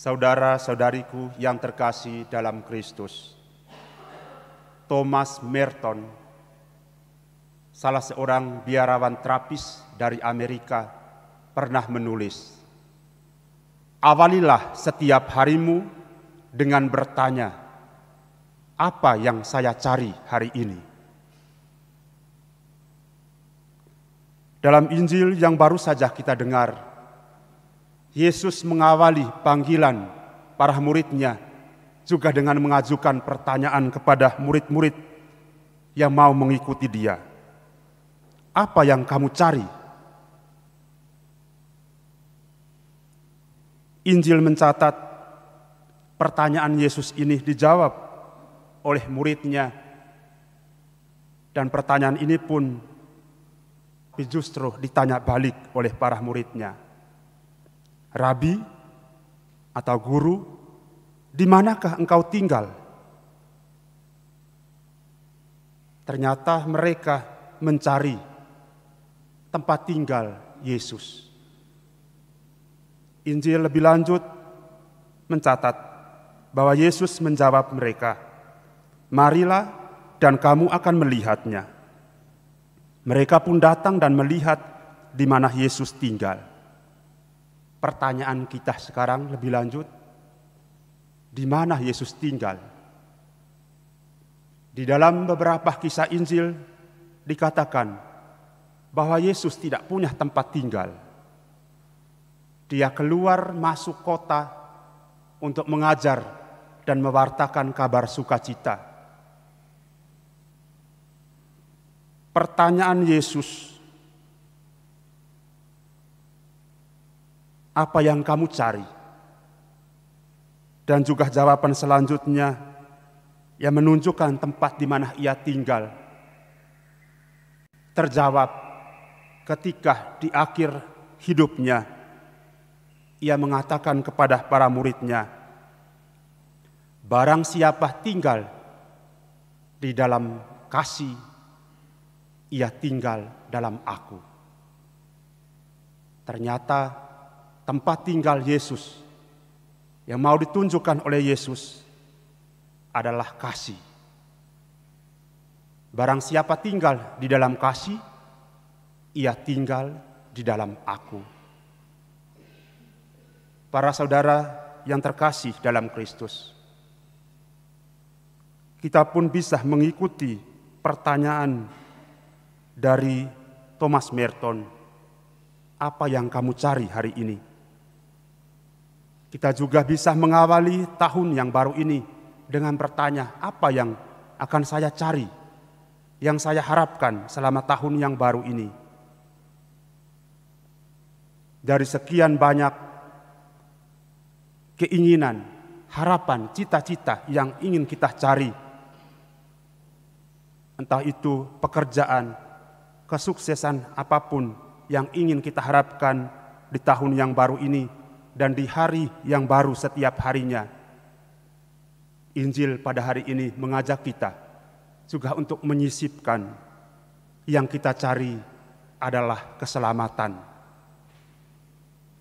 saudara-saudariku yang terkasih dalam Kristus. Thomas Merton, salah seorang biarawan terapis dari Amerika, pernah menulis, Awalilah setiap harimu dengan bertanya, apa yang saya cari hari ini? Dalam Injil yang baru saja kita dengar, Yesus mengawali panggilan para muridnya juga dengan mengajukan pertanyaan kepada murid-murid yang mau mengikuti dia. Apa yang kamu cari? Injil mencatat pertanyaan Yesus ini dijawab oleh muridnya dan pertanyaan ini pun justru ditanya balik oleh para muridnya. Rabi atau guru, di manakah engkau tinggal? Ternyata mereka mencari tempat tinggal Yesus. Injil lebih lanjut mencatat bahwa Yesus menjawab mereka, "Marilah dan kamu akan melihatnya." Mereka pun datang dan melihat di mana Yesus tinggal pertanyaan kita sekarang lebih lanjut, di mana Yesus tinggal? Di dalam beberapa kisah Injil dikatakan bahwa Yesus tidak punya tempat tinggal. Dia keluar masuk kota untuk mengajar dan mewartakan kabar sukacita. Pertanyaan Yesus apa yang kamu cari. Dan juga jawaban selanjutnya yang menunjukkan tempat di mana ia tinggal. Terjawab ketika di akhir hidupnya ia mengatakan kepada para muridnya, Barang siapa tinggal di dalam kasih, ia tinggal dalam aku. Ternyata tempat tinggal Yesus yang mau ditunjukkan oleh Yesus adalah kasih. Barang siapa tinggal di dalam kasih, ia tinggal di dalam aku. Para saudara yang terkasih dalam Kristus, kita pun bisa mengikuti pertanyaan dari Thomas Merton, apa yang kamu cari hari ini? Kita juga bisa mengawali tahun yang baru ini dengan bertanya, apa yang akan saya cari, yang saya harapkan selama tahun yang baru ini. Dari sekian banyak keinginan, harapan, cita-cita yang ingin kita cari, entah itu pekerjaan, kesuksesan apapun yang ingin kita harapkan di tahun yang baru ini, dan di hari yang baru setiap harinya. Injil pada hari ini mengajak kita juga untuk menyisipkan yang kita cari adalah keselamatan.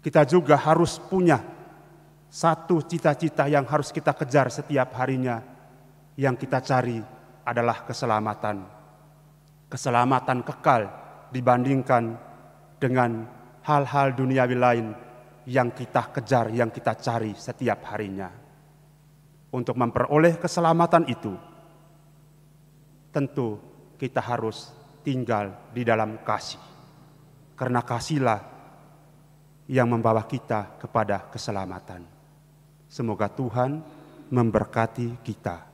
Kita juga harus punya satu cita-cita yang harus kita kejar setiap harinya. Yang kita cari adalah keselamatan. Keselamatan kekal dibandingkan dengan hal-hal duniawi lain yang kita kejar, yang kita cari setiap harinya. Untuk memperoleh keselamatan itu, tentu kita harus tinggal di dalam kasih. Karena kasihlah yang membawa kita kepada keselamatan. Semoga Tuhan memberkati kita.